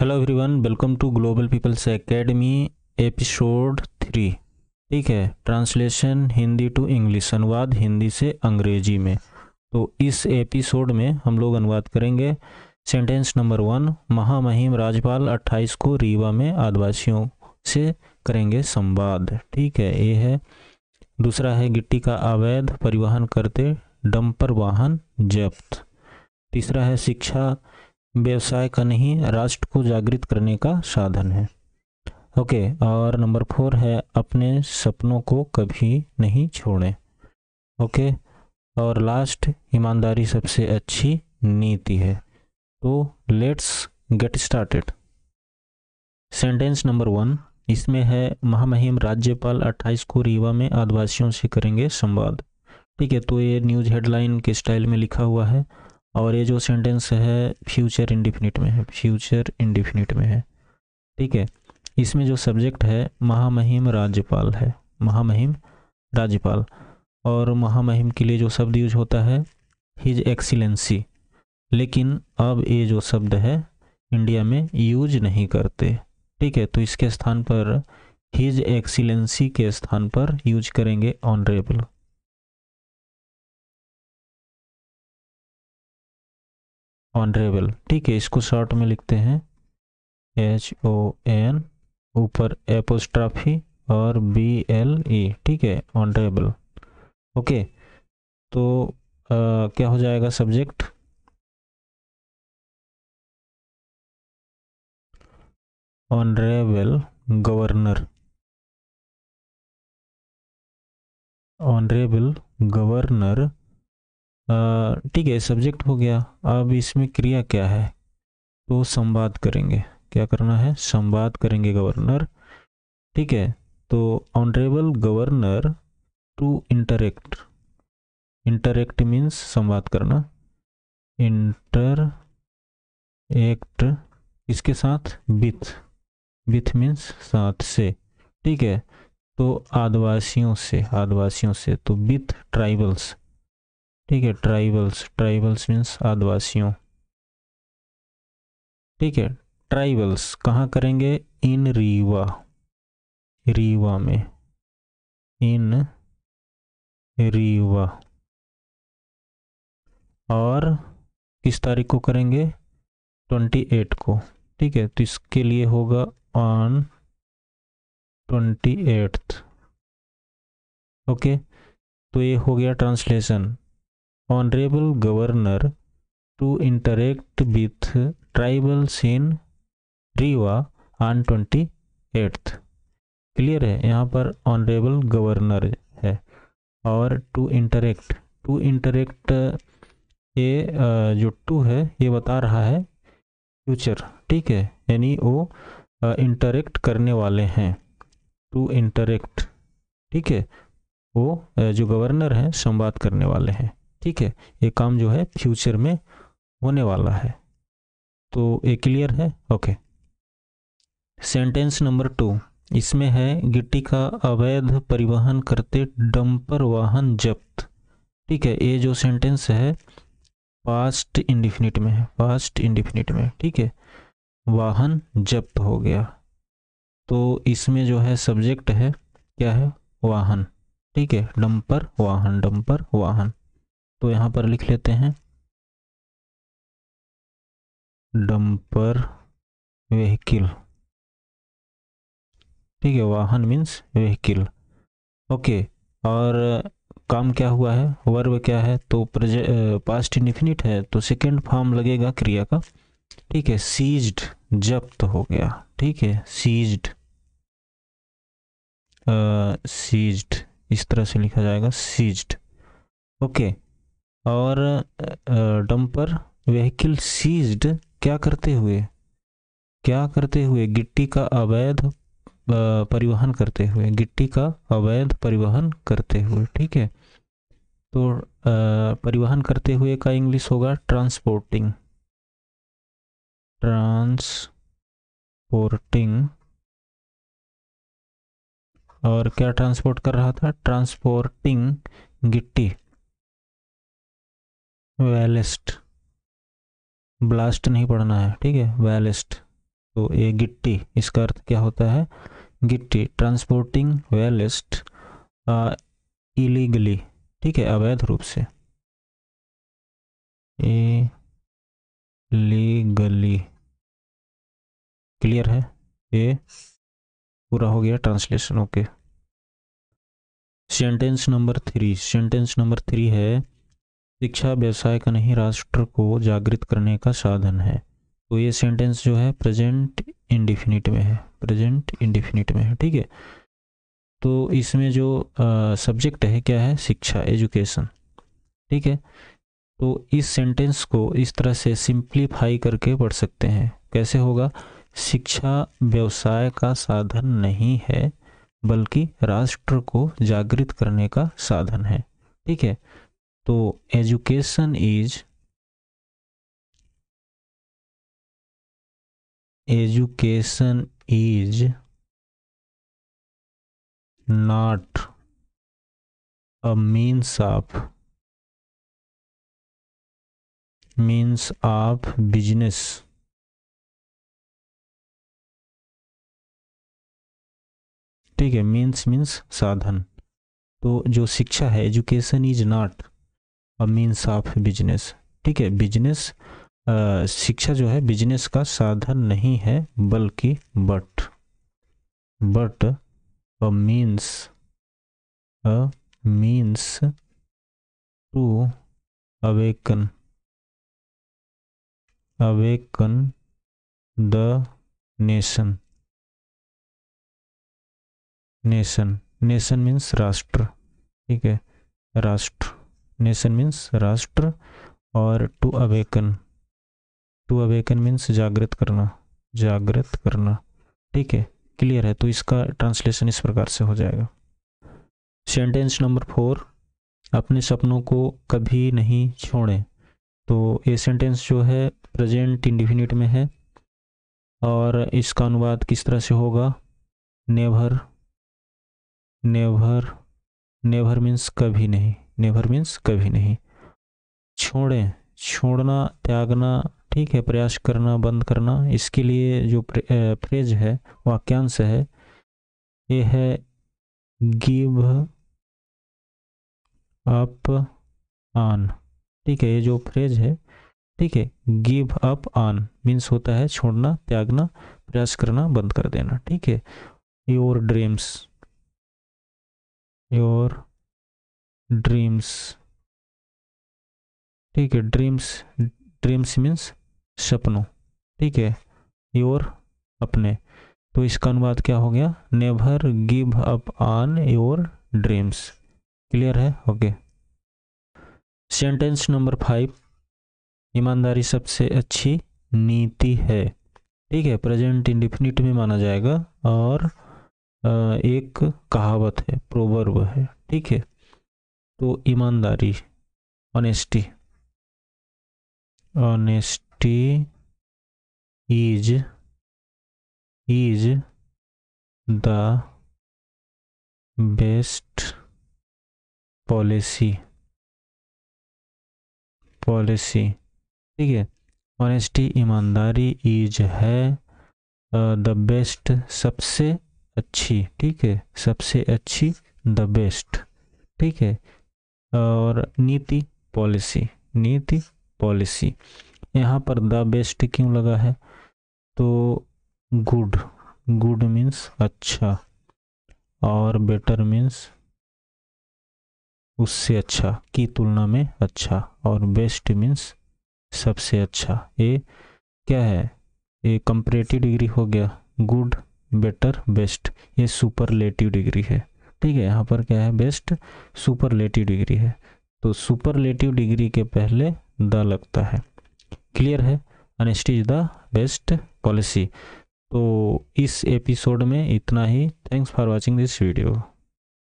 hello everyone welcome to global people's academy episode three ठीक है translation Hindi to English अनुवाद हिंदी से अंग्रेजी में तो इस एपिसोड में हम लोग अनुवाद करेंगे सेंटेंस नंबर वन महामहिम राजपाल 28 को रीवा में आदिवासियों से करेंगे संवाद ठीक है ये है दूसरा है गिट्टी का अवैध परिवहन करते डंपर वाहन जब्त तीसरा है शिक्षा व्यवसाय का नहीं राष्ट्र को जागृत करने का साधन है ओके और नंबर फोर है अपने सपनों को कभी नहीं छोड़ें ओके और लास्ट ईमानदारी सबसे अच्छी नीति है तो let's get started sentence number one इसमें है महामहिम राज्यपाल 28 को रीवा में आदिवासियों से करेंगे संवाद ठीक है तो ये न्यूज़ हेडलाइन के स्टाइल में लिखा हुआ है और ये जो सेंटेंस है फ्यूचर इंडिफिनिट में है फ्यूचर इंडिफिनिट में है ठीक है इसमें जो सब्जेक्ट है महामहिम राज्यपाल है महामहिम राज्यपाल और महामहिम के लिए जो शब्द यूज होता है हिज एक्सीलेंसी लेकिन अब ये जो शब्द है इंडिया में यूज नहीं करते ठीक है तो इसके स्थान पर हिज एक्सीलेंसी के स्थान पर यूज करेंगे ऑनरेबल ऑनरेबल ठीक है इसको शॉर्ट में लिखते हैं एच ओ एन ऊपर एपोस्ट्राफी और बी एल ई ठीक है ऑनरेबल ओके तो आ, क्या हो जाएगा subject honourable governor honourable governor ठीक है सब्जेक्ट हो गया अब इसमें क्रिया क्या है तो संवाद करेंगे क्या करना है संवाद करेंगे गवर्नर ठीक है तो honourable governor to interact interact means संवाद करना इंटर एक्ट इसके साथ विथ विथ मीन्स साथ से ठीक है तो आदिवासियों से आदिवासियों से तो विथ ट्राइबल्स ठीक है ट्राइबल्स ट्राइबल्स मीन्स आदिवासियों ठीक है ट्राइबल्स कहाँ करेंगे इन रीवा रीवा में इन रीवा और किस तारीख को करेंगे ट्वेंटी एट को ठीक है तो इसके लिए होगा ऑन ट्वेंटी एट्थ ओके तो ये हो गया translation honorable governor to interact with tribals in Rewa on twenty eighth clear है यहाँ पर ऑनरेबल गवर्नर है और टू इंटरेक्ट टू इंटरेक्ट ये जो टू है ये बता रहा है फ्यूचर ठीक है यानी वो इंटरेक्ट करने वाले हैं टू इंटरेक्ट ठीक है वो जो गवर्नर हैं संवाद करने वाले हैं ठीक है ये काम जो है फ्यूचर में होने वाला है तो ये क्लियर है ओके सेंटेंस नंबर टू इसमें है गिट्टी का अवैध परिवहन करते डंपर वाहन जब्त ठीक है ये जो सेंटेंस है पास्ट इंडिफिनिट में है पास्ट इंडिफिनिट में ठीक है वाहन जब्त हो गया तो इसमें जो है सब्जेक्ट है क्या है वाहन ठीक है डंपर वाहन डंपर वाहन तो यहां पर लिख लेते हैं डंपर व्हीकिल ठीक है वाहन मीन्स व्हीकिल ओके और काम क्या हुआ है वर्ब क्या है तो प्रजे पास्ट इनफिनिट है तो सेकेंड फॉर्म लगेगा क्रिया का ठीक है सीज्ड जब्त हो गया ठीक है सीज्ड सीज्ड इस तरह से लिखा जाएगा सीज्ड ओके और डंपर व्हीकल सीज्ड क्या करते हुए क्या करते हुए गिट्टी का अवैध परिवहन करते हुए गिट्टी का अवैध परिवहन करते हुए ठीक है तो परिवहन करते हुए का इंग्लिश होगा ट्रांसपोर्टिंग ट्रांसपोर्टिंग और क्या ट्रांसपोर्ट कर रहा था ट्रांसपोर्टिंग गिट्टी वेलिस्ट ब्लास्ट नहीं पढ़ना है ठीक है वेलिस्ट तो ये गिट्टी इसका अर्थ क्या होता है गिट्टी ट्रांसपोर्टिंग वेलिस्ट इलीगली ठीक है अवैध रूप से ए लीगली क्लियर है ए पूरा हो गया translation okay sentence number three sentence number three है शिक्षा व्यवसाय का नहीं राष्ट्र को जागृत करने का साधन है तो ये सेंटेंस जो है प्रेजेंट इंडिफिनिट में है प्रेजेंट इंडिफिनिट में है ठीक है तो इसमें जो सब्जेक्ट है क्या है शिक्षा एजुकेशन ठीक है तो इस सेंटेंस को इस तरह से सिंप्लीफाई करके पढ़ सकते हैं कैसे होगा शिक्षा व्यवसाय का साधन नहीं है बल्कि राष्ट्र को जागृत करने का साधन है ठीक है तो education is education is not a means of means of business ठीक है मीन्स मीन्स साधन तो जो शिक्षा है education is not means of business ठीक है बिजनेस शिक्षा जो है बिजनेस का साधन नहीं है बल्कि but but a means a means to awaken awaken the nation nation nation means राष्ट्र ठीक है राष्ट्र नेशन मीन्स राष्ट्र और to awaken to awaken means जागृत करना जागृत करना ठीक है क्लियर है तो इसका ट्रांसलेशन इस प्रकार से हो जाएगा सेंटेंस नंबर फोर अपने सपनों को कभी नहीं छोड़ें तो ये सेंटेंस जो है प्रेजेंट इंडिफिनिट में है और इसका अनुवाद किस तरह से होगा नेवर नेवर नेवर मीन्स कभी नहीं नेवर मीन्स कभी नहीं छोड़ें छोड़ना त्यागना ठीक है प्रयास करना बंद करना इसके लिए जो फ्रेज है वाक्यांश है ये है गिव अप आन ठीक है ये जो फ्रेज है ठीक है गिव अप आन मीन्स होता है छोड़ना त्यागना प्रयास करना बंद कर देना ठीक है योर ड्रीम्स योर ड्रीम्स ठीक है ड्रीम्स ड्रीम्स मीन्स सपनों ठीक है योर अपने तो इसका अनुवाद क्या हो गया never give up on your dreams clear है ओके सेंटेंस नंबर फाइव ईमानदारी सबसे अच्छी नीति है ठीक है प्रेजेंट इंडिफिनिट में माना जाएगा और एक कहावत है प्रोवर्ब है ठीक है तो ईमानदारी honesty honesty is is the best policy policy ठीक है ऑनेस्टी ईमानदारी इज है द बेस्ट सबसे अच्छी ठीक है सबसे अच्छी द बेस्ट ठीक है और नीति पॉलिसी नीति पॉलिसी यहाँ पर द बेस्ट क्यों लगा है तो गुड गुड मीन्स अच्छा और बेटर मीन्स उससे अच्छा की तुलना में अच्छा और बेस्ट मीन्स सबसे अच्छा ये क्या है ये कंपरेटिव डिग्री हो गया गुड बेटर बेस्ट ये सुपरलेटिव डिग्री है ठीक है यहाँ पर क्या है बेस्ट सुपरलेटिव डिग्री है तो सुपरलेटिव डिग्री के पहले द लगता है क्लियर है honesty is the best policy तो इस एपिसोड में इतना ही thanks for watching this video